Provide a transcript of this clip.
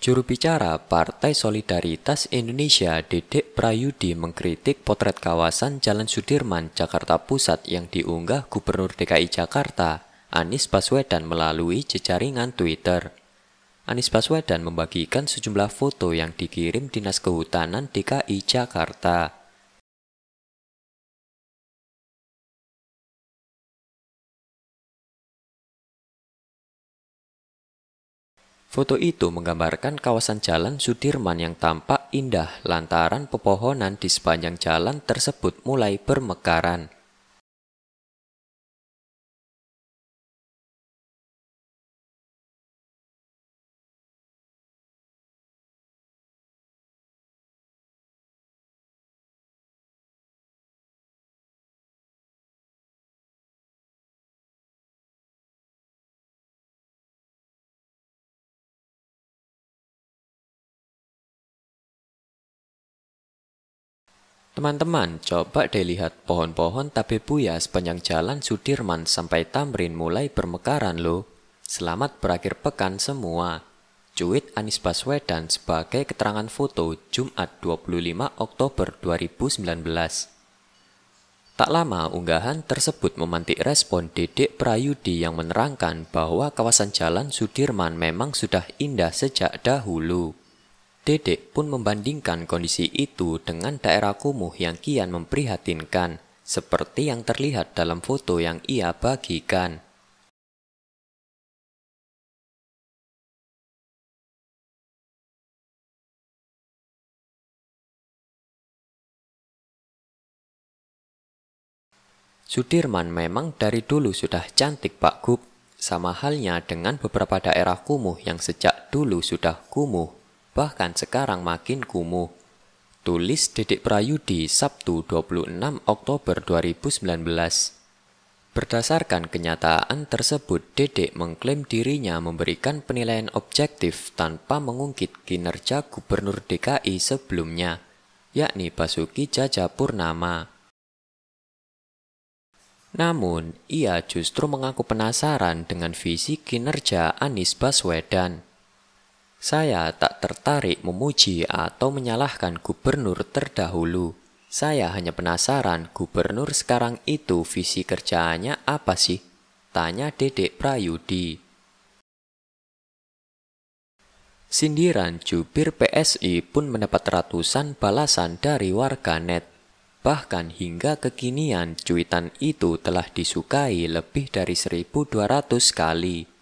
Juru bicara Partai Solidaritas Indonesia Dedek Prayudi mengkritik potret kawasan Jalan Sudirman, Jakarta Pusat yang diunggah Gubernur DKI Jakarta, Anies Baswedan melalui jejaringan Twitter. Anies Baswedan membagikan sejumlah foto yang dikirim Dinas Kehutanan DKI Jakarta. Foto itu menggambarkan kawasan jalan Sudirman yang tampak indah lantaran pepohonan di sepanjang jalan tersebut mulai bermekaran. Teman-teman, coba deh lihat pohon-pohon tabebuya sepanjang jalan Sudirman sampai Tamrin mulai bermekaran loh. Selamat berakhir pekan semua. Cuit Anies Baswedan sebagai keterangan foto Jumat 25 Oktober 2019. Tak lama unggahan tersebut memantik respon Dedek Prayudi yang menerangkan bahwa kawasan jalan Sudirman memang sudah indah sejak dahulu. Dede pun membandingkan kondisi itu dengan daerah kumuh yang kian memprihatinkan, seperti yang terlihat dalam foto yang ia bagikan. Sudirman memang dari dulu sudah cantik Pak Gub, sama halnya dengan beberapa daerah kumuh yang sejak dulu sudah kumuh bahkan sekarang makin kumuh. Tulis Dedek Prayudi Sabtu 26 Oktober 2019. Berdasarkan kenyataan tersebut, Dedek mengklaim dirinya memberikan penilaian objektif tanpa mengungkit kinerja Gubernur DKI sebelumnya, yakni Basuki Jaja Purnama. Namun, ia justru mengaku penasaran dengan visi kinerja Anies Baswedan. Saya tak tertarik memuji atau menyalahkan gubernur terdahulu. Saya hanya penasaran gubernur sekarang itu visi kerjaannya apa sih? Tanya Dedek Prayudi. Sindiran jubir PSI pun mendapat ratusan balasan dari warga net. Bahkan hingga kekinian cuitan itu telah disukai lebih dari 1200 kali.